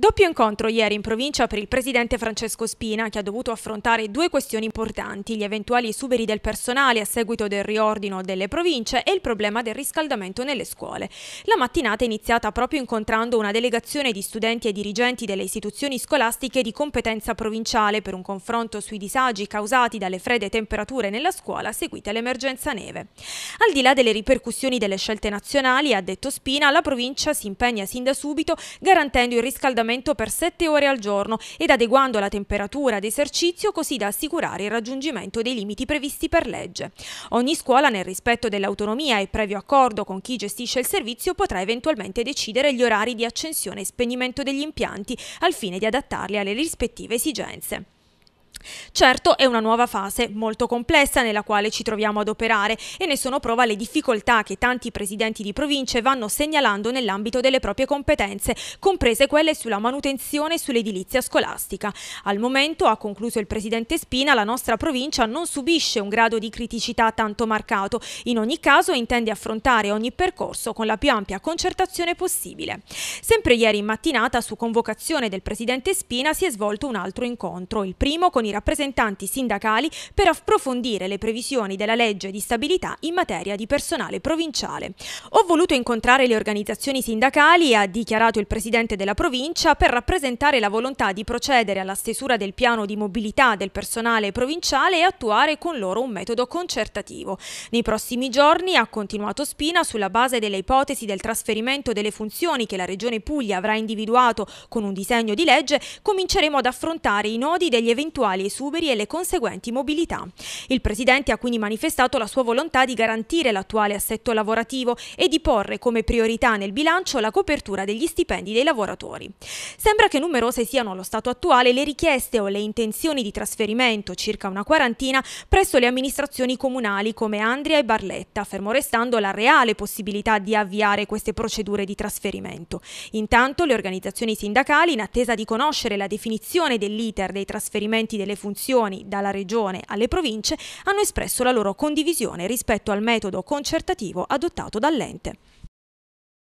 Doppio incontro ieri in provincia per il presidente Francesco Spina che ha dovuto affrontare due questioni importanti, gli eventuali esuberi del personale a seguito del riordino delle province e il problema del riscaldamento nelle scuole. La mattinata è iniziata proprio incontrando una delegazione di studenti e dirigenti delle istituzioni scolastiche di competenza provinciale per un confronto sui disagi causati dalle fredde temperature nella scuola seguite all'emergenza neve. Al di là delle ripercussioni delle scelte nazionali, ha detto Spina, la provincia si impegna sin da subito garantendo il riscaldamento riscaldamento per 7 ore al giorno ed adeguando la temperatura ad esercizio così da assicurare il raggiungimento dei limiti previsti per legge. Ogni scuola, nel rispetto dell'autonomia e previo accordo con chi gestisce il servizio, potrà eventualmente decidere gli orari di accensione e spegnimento degli impianti al fine di adattarli alle rispettive esigenze. Certo è una nuova fase molto complessa nella quale ci troviamo ad operare e ne sono prova le difficoltà che tanti presidenti di province vanno segnalando nell'ambito delle proprie competenze, comprese quelle sulla manutenzione e sull'edilizia scolastica. Al momento, ha concluso il presidente Spina, la nostra provincia non subisce un grado di criticità tanto marcato, in ogni caso intende affrontare ogni percorso con la più ampia concertazione possibile. Sempre ieri in mattinata, su convocazione del presidente Spina, si è svolto un altro incontro, il primo con con i rappresentanti sindacali per approfondire le previsioni della legge di stabilità in materia di personale provinciale. Ho voluto incontrare le organizzazioni sindacali, ha dichiarato il presidente della provincia, per rappresentare la volontà di procedere alla stesura del piano di mobilità del personale provinciale e attuare con loro un metodo concertativo. Nei prossimi giorni, ha continuato Spina, sulla base delle ipotesi del trasferimento delle funzioni che la Regione Puglia avrà individuato con un disegno di legge, cominceremo ad affrontare i nodi degli eventuali eventuali esuberi e le conseguenti mobilità. Il Presidente ha quindi manifestato la sua volontà di garantire l'attuale assetto lavorativo e di porre come priorità nel bilancio la copertura degli stipendi dei lavoratori. Sembra che numerose siano allo stato attuale le richieste o le intenzioni di trasferimento, circa una quarantina, presso le amministrazioni comunali come Andria e Barletta, fermo restando la reale possibilità di avviare queste procedure di trasferimento. Intanto le organizzazioni sindacali, in attesa di conoscere la definizione dell'iter dei trasferimenti delle funzioni dalla Regione alle province hanno espresso la loro condivisione rispetto al metodo concertativo adottato dall'ente.